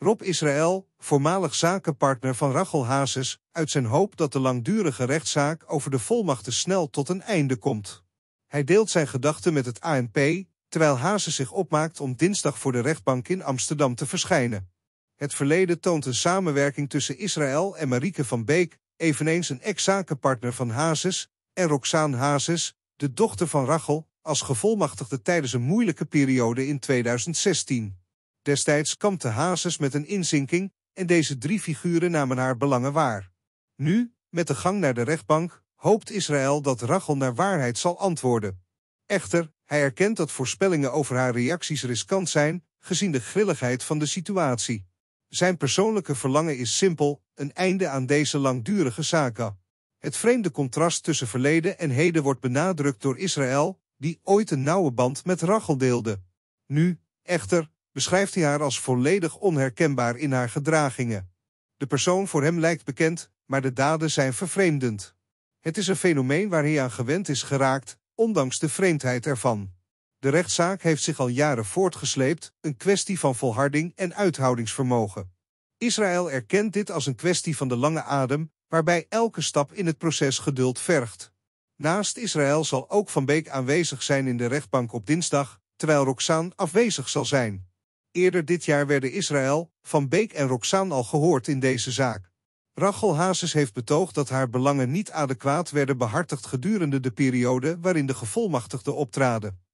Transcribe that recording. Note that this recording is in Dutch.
Rob Israël, voormalig zakenpartner van Rachel Hazes, uit zijn hoop dat de langdurige rechtszaak over de volmachten snel tot een einde komt. Hij deelt zijn gedachten met het ANP, terwijl Hazes zich opmaakt om dinsdag voor de rechtbank in Amsterdam te verschijnen. Het verleden toont een samenwerking tussen Israël en Marieke van Beek, eveneens een ex-zakenpartner van Hazes, en Roxaan Hazes, de dochter van Rachel, als gevolmachtigde tijdens een moeilijke periode in 2016. Destijds kampte Hazes met een inzinking en deze drie figuren namen haar belangen waar. Nu, met de gang naar de rechtbank, hoopt Israël dat Rachel naar waarheid zal antwoorden. Echter, hij erkent dat voorspellingen over haar reacties riskant zijn, gezien de grilligheid van de situatie. Zijn persoonlijke verlangen is simpel, een einde aan deze langdurige zaak. Het vreemde contrast tussen verleden en heden wordt benadrukt door Israël, die ooit een nauwe band met Rachel deelde. Nu, echter, beschrijft hij haar als volledig onherkenbaar in haar gedragingen. De persoon voor hem lijkt bekend, maar de daden zijn vervreemdend. Het is een fenomeen waar hij aan gewend is geraakt, ondanks de vreemdheid ervan. De rechtszaak heeft zich al jaren voortgesleept, een kwestie van volharding en uithoudingsvermogen. Israël erkent dit als een kwestie van de lange adem, waarbij elke stap in het proces geduld vergt. Naast Israël zal ook Van Beek aanwezig zijn in de rechtbank op dinsdag, terwijl Roxaan afwezig zal zijn. Eerder dit jaar werden Israël, Van Beek en Roxaan al gehoord in deze zaak. Rachel Hazes heeft betoogd dat haar belangen niet adequaat werden behartigd gedurende de periode waarin de gevolmachtigde optraden.